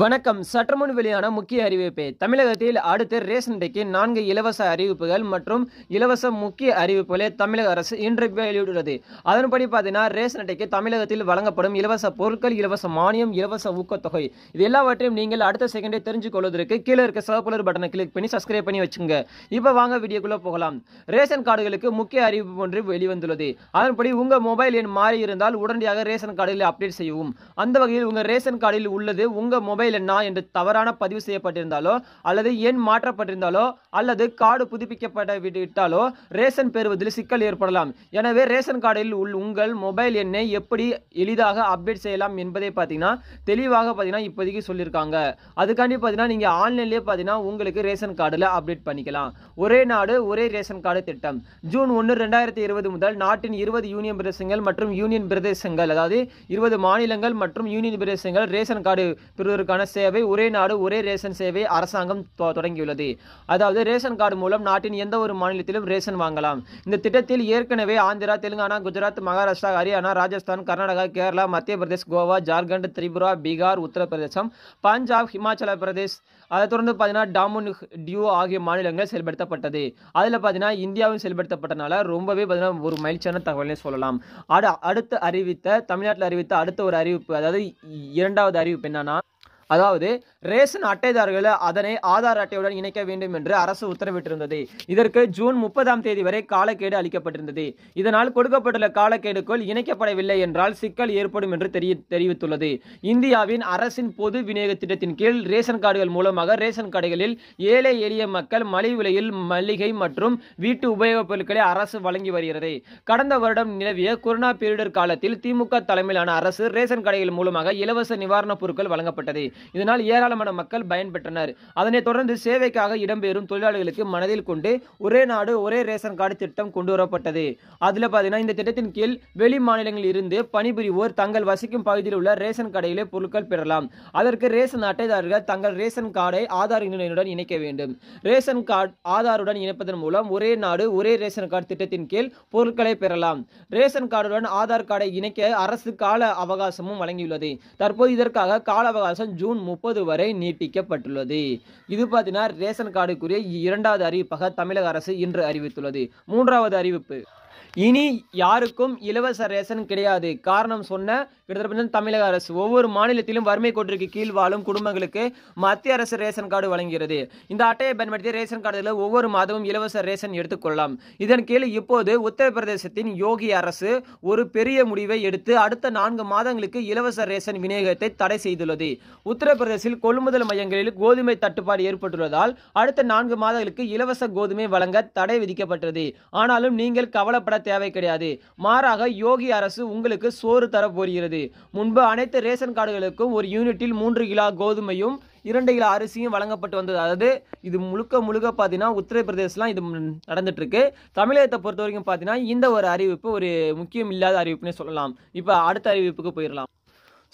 வணக்கம் சற்றுமுன் வெளியான முக்கிய அறிவிப்பே தமிழகத்தில் அடுத்த ரேஷன் டைக்கு நான்கு இலவச அறிவிப்புகள் மற்றும் இலவச முக்கிய அறிவிப்புகளை தமிழக அரசு இன்று வெளியிட்டுள்ளது அதன்படி பார்த்தீங்கன்னா ரேஷன் டைக்கு தமிழகத்தில் வழங்கப்படும் இலவச பொருட்கள் இலவச மானியம் இலவச ஊக்கத்தொகை இது எல்லாவற்றையும் நீங்கள் அடுத்த செகண்டே தெரிஞ்சு கொள்வதற்கு கீழே இருக்க சிவப்புலர் பட்டனை கிளிக் பண்ணி சப்ஸ்கிரைப் பண்ணி வச்சுங்க இப்போ வாங்க வீடியோக்குள்ளே போகலாம் ரேஷன் கார்டுகளுக்கு முக்கிய அறிவிப்பு ஒன்று வெளிவந்துள்ளது அதன்படி உங்கள் மொபைல் எண் மாறி இருந்தால் உடனடியாக ரேஷன் கார்டுகளை அப்டேட் செய்யவும் அந்த வகையில் உங்கள் ரேஷன் கார்டில் உள்ளது உங்கள் மொபைல் எண்ணா என்று தவறான பதிவு செய்யப்பட்டிருந்தாலோ அல்லது எண் மாற்றப்பட்டிருந்தாலோ அல்லது கார்டு புதுப்பிக்கப்பட விட்டாலோ ரேஷன் பெறுவதில் சிக்கல் ஏற்படலாம் எனவே ரேஷன் கார்டில் உள் உங்கள் மொபைல் எண்ணை எப்படி எளிதாக அப்டேட் செய்யலாம் என்பதை பார்த்தீங்கன்னா தெளிவாக பார்த்தீங்கன்னா இப்போதைக்கு சொல்லியிருக்காங்க அதுக்காண்டி பார்த்தீங்கன்னா நீங்கள் ஆன்லைன்லேயே பார்த்தீங்கன்னா உங்களுக்கு ரேஷன் கார்டில் அப்டேட் பண்ணிக்கலாம் ஒரே நாடு ஒரே ரேஷன் கார்டு திட்டம் ஜூன் ஒன்று ரெண்டாயிரத்தி இருபது முதல் நாட்டின் இருபது யூனியன் பிரதேசங்கள் மற்றும் யூனியன் பிரதேசங்கள் அதாவது இருபது மாநிலங்கள் மற்றும் யூனியன் பிரதேசங்கள் ரேஷன் கார்டு பெறுவதற்கு பெறுவோருக்கான சேவை ஒரே நாடு ஒரே ரேஷன் சேவை அரசாங்கம் தொடங்கியுள்ளது அதாவது ரேஷன் கார்டு மூலம் நாட்டின் எந்த ஒரு மாநிலத்திலும் ரேஷன் வாங்கலாம் இந்த திட்டத்தில் ஏற்கனவே ஆந்திரா தெலுங்கானா குஜராத் மகாராஷ்டிரா ஹரியானா ராஜஸ்தான் கர்நாடகா கேரளா மத்திய பிரதேஷ் கோவா ஜார்க்கண்ட் திரிபுரா பீகார் உத்தரப்பிரதேசம் பஞ்சாப் ஹிமாச்சல பிரதேஷ் அதை தொடர்ந்து பார்த்தீங்கன்னா டாமுன் டியூ ஆகிய மாநிலங்கள் செயல்படுத்தப்பட்டது அதில் பார்த்தீங்கன்னா இந்தியாவும் செயல்படுத்தப்பட்டனால ரொம்பவே பார்த்தீங்கன்னா ஒரு மகிழ்ச்சியான தகவல்னே சொல்லலாம் அடு அடுத்து அறிவித்த தமிழ்நாட்டில் அறிவித்த அடுத்த ஒரு அறிவிப்பு அதாவது இரண்டாவது அறிவிப்பு என்னன்னா அதாவது ரேஷன் அட்டைதாரர்கள் அதனை ஆதார் அட்டையுடன் இணைக்க வேண்டும் என்று அரசு உத்தரவிட்டிருந்தது இதற்கு ஜூன் முப்பதாம் தேதி வரை காலக்கேடு அளிக்கப்பட்டிருந்தது இதனால் கொடுக்கப்பட்டுள்ள காலக்கேடுக்குள் இணைக்கப்படவில்லை என்றால் சிக்கல் ஏற்படும் என்று தெரிவித்துள்ளது இந்தியாவின் அரசின் பொது விநியோக திட்டத்தின் கீழ் ரேஷன் கார்டுகள் மூலமாக ரேஷன் கடைகளில் ஏழை எளிய மக்கள் மலிவு விலையில் மளிகை மற்றும் வீட்டு உபயோகப் பொருட்களை அரசு வழங்கி வருகிறது கடந்த வருடம் நிலவிய கொரோனா பேரிடர் காலத்தில் திமுக தலைமையிலான அரசு ரேஷன் கடைகள் மூலமாக இலவச நிவாரணப் பொருட்கள் வழங்கப்பட்டது இதனால் ஏராளமான மக்கள் பயன்பெற்றனர் அதனைத் தொடர்ந்து சேவைக்காக இடம்பெறும் தொழிலாளர்களுக்கு மனதில் கொண்டு ஒரே நாடு ஒரே ரேஷன் கார்டு திட்டம் கொண்டுவரப்பட்டது வரப்பட்டது அதில் பார்த்தீங்கன்னா இந்த திட்டத்தின் கீழ் வெளி மாநிலங்களில் இருந்து பணிபுரிவோர் தங்கள் வசிக்கும் பகுதியில் உள்ள ரேஷன் கடையிலே பொருட்கள் பெறலாம் அதற்கு ரேஷன் அட்டைதாரர்கள் தங்கள் ரேஷன் கார்டை ஆதார் இணையுடன் இணைக்க வேண்டும் ரேஷன் கார்டு ஆதாருடன் இணைப்பதன் மூலம் ஒரே நாடு ஒரே ரேஷன் கார்டு திட்டத்தின் கீழ் பொருட்களை பெறலாம் ரேஷன் கார்டுடன் ஆதார் கார்டை இணைக்க அரசு கால அவகாசமும் வழங்கியுள்ளது தற்போது இதற்காக கால அவகாசம் ஜூன் ஜூன் முப்பது வரை நீட்டிக்கப்பட்டுள்ளது இது பார்த்தீங்கன்னா ரேஷன் கார்டுக்குரிய இரண்டாவது அறிவிப்பாக தமிழக அரசு இன்று அறிவித்துள்ளது மூன்றாவது அறிவிப்பு இனி யாருக்கும் இலவச ரேஷன் கிடையாது காரணம் சொன்ன கிட்டத்தட்ட தமிழக அரசு ஒவ்வொரு மாநிலத்திலும் வறுமை கோட்டிற்கு கீழ் வாழும் குடும்பங்களுக்கு மத்திய அரசு ரேஷன் கார்டு வழங்குகிறது இந்த அட்டையை பயன்படுத்தி ரேஷன் கார்டு ஒவ்வொரு மாதமும் இலவச ரேஷன் எடுத்துக்கொள்ளலாம் இதன் கீழ் இப்போது உத்தரப்பிரதேசத்தின் யோகி அரசு ஒரு பெரிய முடிவை எடுத்து அடுத்த நான்கு மாதங்களுக்கு இலவச ரேஷன் விநியோகத்தை தடை செய்துள்ளது உத்தரப்பிரதேசில் கொள்முதல் மையங்களில் கோதுமை தட்டுப்பாடு ஏற்பட்டுள்ளதால் அடுத்த நான்கு மாதங்களுக்கு இலவச கோதுமை வழங்க தடை விதிக்கப்பட்டது ஆனாலும் நீங்கள் கவலை கவலைப்பட தேவை கிடையாது மாறாக யோகி அரசு உங்களுக்கு சோறு தர போகிறது முன்பு அனைத்து ரேஷன் கார்டுகளுக்கும் ஒரு யூனிட்டில் மூன்று கிலோ கோதுமையும் இரண்டு கிலோ அரிசியும் வழங்கப்பட்டு வந்தது அதாவது இது முழுக்க முழுக்க பார்த்தீங்கன்னா உத்தரப்பிரதேசலாம் இது நடந்துட்டுருக்கு தமிழகத்தை பொறுத்த வரைக்கும் பார்த்தீங்கன்னா இந்த ஒரு அறிவிப்பு ஒரு முக்கியம் இல்லாத அறிவிப்புனே சொல்லலாம் இப்போ அடுத்த அறிவிப்புக்கு போயிடலாம்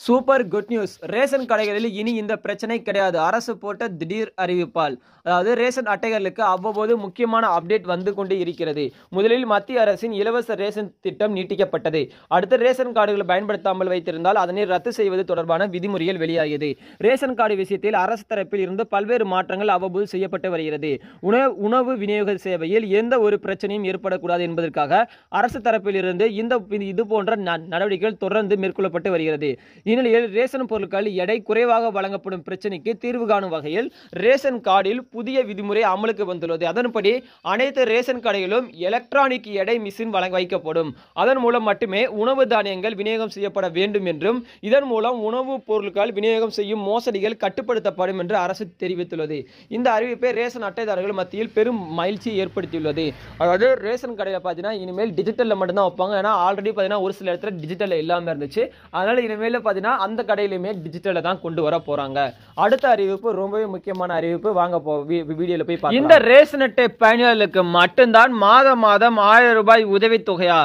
சூப்பர் குட் நியூஸ் ரேஷன் கடைகளில் இனி இந்த பிரச்சனை கிடையாது அரசு போட்ட திடீர் அறிவிப்பால் அதாவது ரேஷன் அட்டைகளுக்கு அவ்வப்போது முக்கியமான அப்டேட் வந்து கொண்டு இருக்கிறது முதலில் மத்திய அரசின் இலவச ரேஷன் திட்டம் நீட்டிக்கப்பட்டது அடுத்து ரேஷன் கார்டுகளை பயன்படுத்தாமல் வைத்திருந்தால் அதனை ரத்து செய்வது தொடர்பான விதிமுறைகள் வெளியாகியது ரேஷன் கார்டு விஷயத்தில் அரசு தரப்பில் இருந்து பல்வேறு மாற்றங்கள் அவ்வப்போது செய்யப்பட்டு வருகிறது உணவு உணவு விநியோக சேவையில் எந்த ஒரு பிரச்சனையும் ஏற்படக்கூடாது என்பதற்காக அரசு தரப்பிலிருந்து இந்த இது போன்ற நடவடிக்கைகள் தொடர்ந்து மேற்கொள்ளப்பட்டு வருகிறது இந்நிலையில் ரேஷன் பொருட்கள் எடை குறைவாக வழங்கப்படும் பிரச்சனைக்கு தீர்வு காணும் வகையில் ரேஷன் கார்டில் புதிய விதிமுறை அமலுக்கு வந்துள்ளது அதன்படி அனைத்து ரேஷன் கடைகளும் எலக்ட்ரானிக் எடை மிஷின் வழங்க வைக்கப்படும் அதன் மூலம் மட்டுமே உணவு தானியங்கள் விநியோகம் செய்யப்பட வேண்டும் என்றும் இதன் மூலம் உணவு பொருட்கள் விநியோகம் செய்யும் மோசடிகள் கட்டுப்படுத்தப்படும் என்று அரசு தெரிவித்துள்ளது இந்த அறிவிப்பை ரேஷன் அட்டைதாரர்கள் மத்தியில் பெரும் மகிழ்ச்சியை ஏற்படுத்தியுள்ளது அதாவது ரேஷன் கடையில் பார்த்தீங்கன்னா இனிமேல் டிஜிட்டலில் மட்டும்தான் வைப்பாங்க ஏன்னா ஆல்ரெடி பார்த்தீங்கன்னா ஒரு சில இடத்துல டிஜிட்டலில் இல்லாமல் இருந்துச்சு அதனால் இனிமேல் பார்த்தீங்கன்னா அந்த கடையிலுமே டிஜிட்டலில் தான் கொண்டு வர போகிறாங்க அடுத்த அறிவிப்பு ரொம்பவே முக்கியமான அறிவிப்பு வாங்க போ வீடியோவில் போய் இந்த ரேஷன் அட்டை பயணிகளுக்கு மட்டும்தான் மாதம் மாதம் ஆயிரம் ரூபாய் உதவித்தொகையா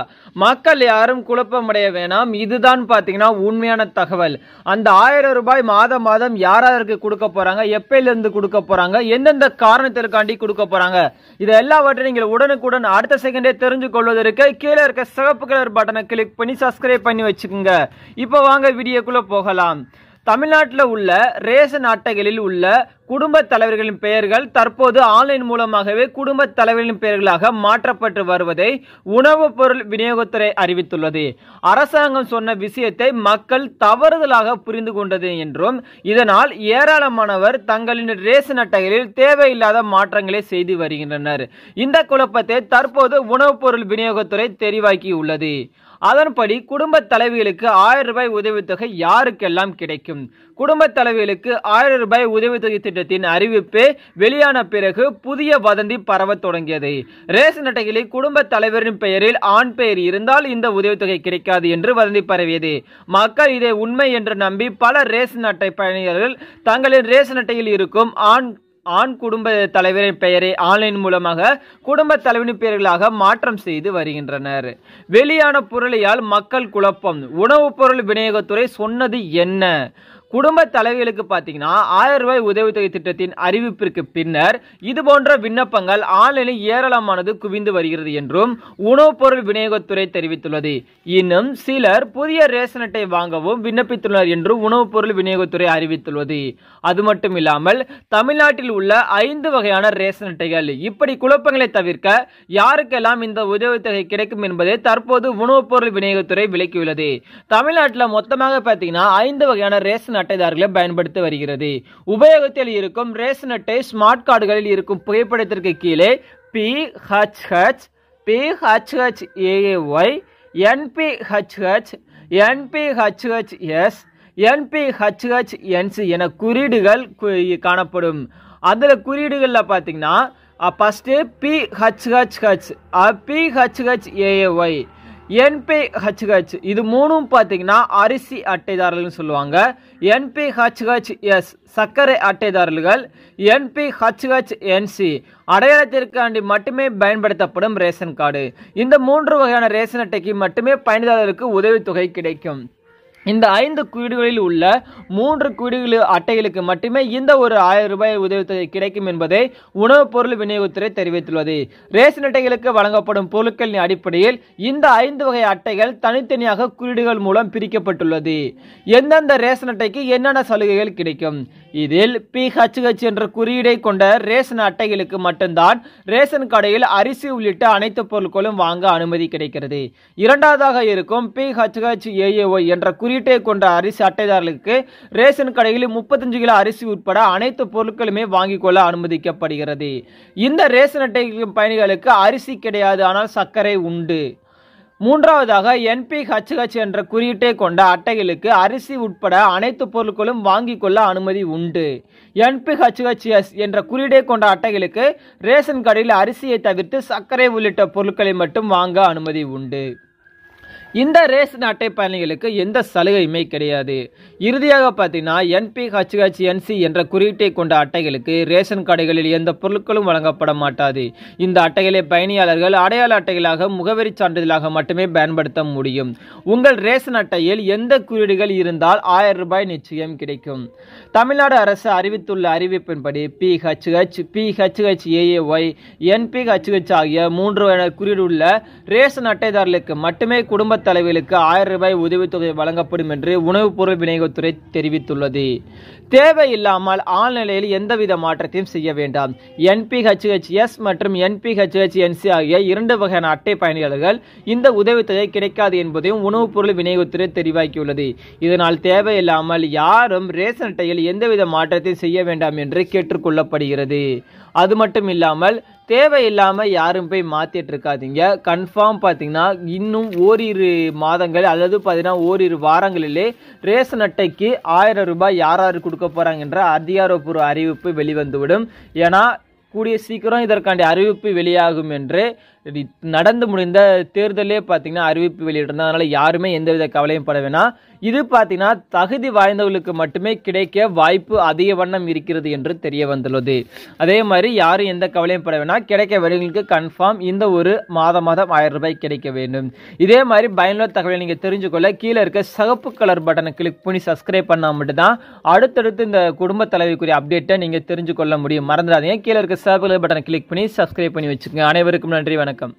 மக்கள் யாரும் குழப்பமடைய வேணாம் இதுதான் பார்த்தீங்கன்னா உண்மையான தகவல் அந்த ஆயிரம் ரூபாய் மாதம் மாதம் யாராருக்கு கொடுக்க போகிறாங்க எப்பையிலேருந்து கொடுக்க போகிறாங்க எந்தெந்த காரணத்திற்காண்டி கொடுக்க போகிறாங்க இது எல்லாவற்றையும் நீங்கள் உடனுக்குடன் அடுத்த செகண்டே தெரிஞ்சு கொள்வதற்கு கீழே இருக்க சிவப்பு கலர் பட்டனை கிளிக் பண்ணி சப்ஸ்கிரைப் பண்ணி வச்சுக்கோங்க இப்போ வாங்க வீடியோ கேள்விக்குள்ளே போகலாம் தமிழ்நாட்டில் உள்ள ரேஷன் அட்டைகளில் உள்ள குடும்ப தலைவர்களின் பெயர்கள் தற்போது ஆன்லைன் மூலமாகவே குடும்ப தலைவர்களின் பெயர்களாக மாற்றப்பட்டு வருவதை உணவுப் பொருள் விநியோகத்துறை அறிவித்துள்ளது அரசாங்கம் சொன்ன விஷயத்தை மக்கள் தவறுதலாக புரிந்து கொண்டது என்றும் இதனால் ஏராளமானவர் தங்களின் ரேஷன் அட்டைகளில் தேவையில்லாத மாற்றங்களை செய்து வருகின்றனர் இந்த குழப்பத்தை தற்போது உணவுப் பொருள் விநியோகத்துறை தெரிவாக்கியுள்ளது அதன்படி குடும்பத் தலைவிகளுக்கு ஆயிரம் ரூபாய் உதவித்தொகை யாருக்கெல்லாம் கிடைக்கும் குடும்ப தலைவிகளுக்கு ஆயிரம் ரூபாய் உதவித்தொகை திட்டத்தின் அறிவிப்பு வெளியான பிறகு புதிய வதந்தி பரவ தொடங்கியது ரேஷன் அட்டைகளில் குடும்ப தலைவரின் பெயரில் ஆண் பெயர் இருந்தால் இந்த உதவித்தொகை கிடைக்காது என்று வதந்தி பரவியது மக்கள் இதை உண்மை என்று நம்பி பல ரேஷன் அட்டை பயணிகர்கள் தங்களின் ரேஷன் அட்டையில் இருக்கும் ஆண் ஆண் குடும்ப தலைவரின் பெயரை ஆன்லைன் மூலமாக குடும்ப தலைவரின் பெயர்களாக மாற்றம் செய்து வருகின்றனர் வெளியான பொருளையால் மக்கள் குழப்பம் உணவுப் பொருள் விநியோகத்துறை சொன்னது என்ன குடும்ப தலைவிகளுக்கு பார்த்தீங்கன்னா ஆயிரம் ரூபாய் உதவித்தொகை திட்டத்தின் அறிவிப்பிற்கு பின்னர் இது போன்ற விண்ணப்பங்கள் ஆன்லைனில் ஏராளமானது குவிந்து வருகிறது என்றும் உணவுப் பொருள் விநியோகத்துறை தெரிவித்துள்ளது இன்னும் சிலர் புதிய ரேஷன் அட்டை வாங்கவும் விண்ணப்பித்துள்ளனர் என்றும் உணவுப் பொருள் விநியோகத்துறை அறிவித்துள்ளது அது மட்டும் இல்லாமல் தமிழ்நாட்டில் உள்ள ஐந்து வகையான ரேஷன் அட்டைகள் இப்படி குழப்பங்களை தவிர்க்க யாருக்கெல்லாம் இந்த உதவித்தொகை கிடைக்கும் என்பதை தற்போது உணவுப் பொருள் விநியோகத்துறை விளக்கியுள்ளது தமிழ்நாட்டில் மொத்தமாக பார்த்தீங்கன்னா ஐந்து வகையான ரேஷன் அட்டைதாரர்களை பயன்படுத்தி வருகிறது உபயோகத்தில் இருக்கும் ரேஷன் அட்டை ஸ்மார்ட் கார்டுகளில் இருக்கும் புகைப்படத்திற்கு கீழே P H H P H H AAY NP H H NP H H S NP H H NC என குறியீடுகள் காணப்படும் அதில் குறியீடுகளில் பார்த்தீங்கன்னா first P H H H PHHAAY NP HH இது மூணும் பார்த்தீங்கன்னா அரிசி அட்டைதாரர்கள்னு சொல்லுவாங்க என்பே ஹச்ஹச் எஸ் சர்க்கரை அட்டைதாரர்கள் என்பி ஹச்ஹச் என்சி அடையாளத்திற்காண்டி மட்டுமே பயன்படுத்தப்படும் ரேஷன் கார்டு இந்த மூன்று வகையான ரேஷன் அட்டைக்கு மட்டுமே பயணிதாரருக்கு உதவித்தொகை கிடைக்கும் இந்த ஐந்து குறியீடுகளில் உள்ள மூன்று குறியீடுகள் அட்டைகளுக்கு மட்டுமே இந்த ஒரு ஆயிரம் ரூபாய் உதவித்தொகை கிடைக்கும் என்பதை உணவுப் பொருள் விநியோகத்துறை தெரிவித்துள்ளது ரேஷன் அட்டைகளுக்கு வழங்கப்படும் பொருட்களின் அடிப்படையில் இந்த ஐந்து வகை அட்டைகள் தனித்தனியாக குறியீடுகள் மூலம் பிரிக்கப்பட்டுள்ளது எந்தெந்த ரேஷன் அட்டைக்கு என்னென்ன சலுகைகள் கிடைக்கும் இதில் பிஹெச்ஹெச் என்ற குறியீடை கொண்ட ரேஷன் அட்டைகளுக்கு மட்டும்தான் ரேஷன் கடையில் அரிசி உள்ளிட்ட அனைத்து பொருட்களும் வாங்க அனுமதி கிடைக்கிறது இரண்டாவதாக இருக்கும் பிஹெச்ஹெச் ஏஏஓ என்ற குறியீட்டை கொண்ட அரிசி அட்டைதாரர்களுக்கு ரேஷன் கடையில் முப்பத்தஞ்சு கிலோ அரிசி உட்பட அனைத்து பொருட்களுமே வாங்கிக் கொள்ள அனுமதிக்கப்படுகிறது இந்த ரேஷன் அட்டைகளின் பயணிகளுக்கு அரிசி கிடையாது ஆனால் சர்க்கரை உண்டு மூன்றாவதாக என்பி ஹச்ஹச் என்ற குறியீட்டை கொண்ட அட்டைகளுக்கு அரிசி உட்பட அனைத்து பொருட்களும் வாங்கிக் கொள்ள அனுமதி உண்டு என்பி ஹச்ஹச்எஸ் என்ற குறியீடை கொண்ட அட்டைகளுக்கு ரேஷன் கடையில் அரிசியை தவிர்த்து சர்க்கரை உள்ளிட்ட பொருட்களை மட்டும் வாங்க அனுமதி உண்டு இந்த ரேஷன் அட்டை பயணிகளுக்கு எந்த சலுகையுமே கிடையாது இறுதியாக பார்த்தீங்கன்னா என்பி ஹச்ஹெச் என்சி என்ற குறியீட்டை கொண்ட அட்டைகளுக்கு ரேஷன் கடைகளில் எந்த பொருட்களும் வழங்கப்பட மாட்டாது இந்த அட்டைகளை பயணியாளர்கள் அடையாள அட்டைகளாக முகவரி சான்றிதழாக மட்டுமே பயன்படுத்த முடியும் உங்கள் ரேஷன் அட்டையில் எந்த குறியீடுகள் இருந்தால் ஆயிரம் ரூபாய் நிச்சயம் கிடைக்கும் தமிழ்நாடு அரசு அறிவித்துள்ள அறிவிப்பின்படி P HH P HH AAY NP HH ஆகிய மூன்று குறியீடுள்ள ரேஷன் அட்டைதாரர்களுக்கு மட்டுமே குடும்ப தலைவர்களுக்கு ஆயிரம் ரூபாய் உதவித்தொகை வழங்கப்படும் என்று உணவுப் பொருள் விநியோகத்துறை தெரிவித்துள்ளது தேவையில்லாமல் ஆழ்நிலையில் எந்தவித மாற்றத்தையும் செய்ய வேண்டாம் என்பிஹெச்ஹெச்எஸ் மற்றும் என்பிஹெச்ஹெச்என்சி ஆகிய இரண்டு வகையான அட்டை பயணிகளுக்கு இந்த உதவித்தொகை கிடைக்காது என்பதையும் உணவுப் பொருள் விநியோகத்துறை தெரிவாக்கியுள்ளது இதனால் தேவையில்லாமல் யாரும் ரேஷன் அட்டையில் எந்தவித மாற்றத்தையும் செய்ய வேண்டாம் என்று கேட்டுக்கொள்ளப்படுகிறது அது மட்டும் இல்லாமல் தேவையில்லாமல் யாரும் போய் மாற்றிட்டு இருக்காதீங்க கன்ஃபார்ம் பார்த்தீங்கன்னா இன்னும் ஓரிரு மாதங்கள் அல்லது பார்த்தீங்கன்னா ஓரிரு வாரங்களிலே ரேஷன் அட்டைக்கு ஆயிரம் ரூபாய் யார் யார் கொடுக்க போகிறாங்கன்ற அதிகாரப்பூர்வ அறிவிப்பு வெளிவந்துவிடும் ஏன்னா கூடிய சீக்கிரம் இதற்காண்டிய அறிவிப்பு வெளியாகும் என்று நடந்து முடிந்த தேர்தலே பார்த்தீங்கன்னா அறிவிப்பு வெளியிட்டிருந்தாங்க அதனால் யாருமே எந்தவித கவலையும் பட வேணாம் இது பார்த்தீங்கன்னா தகுதி வாய்ந்தவர்களுக்கு மட்டுமே கிடைக்க வாய்ப்பு அதிக வண்ணம் இருக்கிறது என்று தெரிய வந்துள்ளது அதே மாதிரி யாரும் எந்த கவலையும் பட வேணாம் கிடைக்க வழிகளுக்கு கன்ஃபார்ம் இந்த ஒரு மாத மாதம் ஆயிரம் ரூபாய் கிடைக்க வேண்டும் இதே மாதிரி பயனுள்ள தகவலை நீங்கள் தெரிஞ்சுக்கொள்ள கீழே இருக்க சிகப்பு கலர் பட்டனை கிளிக் பண்ணி சப்ஸ்கிரைப் பண்ணால் மட்டும்தான் அடுத்தடுத்து இந்த குடும்ப தலைவிக்குரிய அப்டேட்டை நீங்கள் தெரிஞ்சுக்கொள்ள முடியும் மறந்துடாதீங்க கீழே இருக்க சகப்பு கலர் பட்டனை கிளிக் பண்ணி சப்ஸ்கிரைப் பண்ணி வச்சுக்கோங்க அனைவருக்கும் நன்றி வணக்கம் வணக்கம்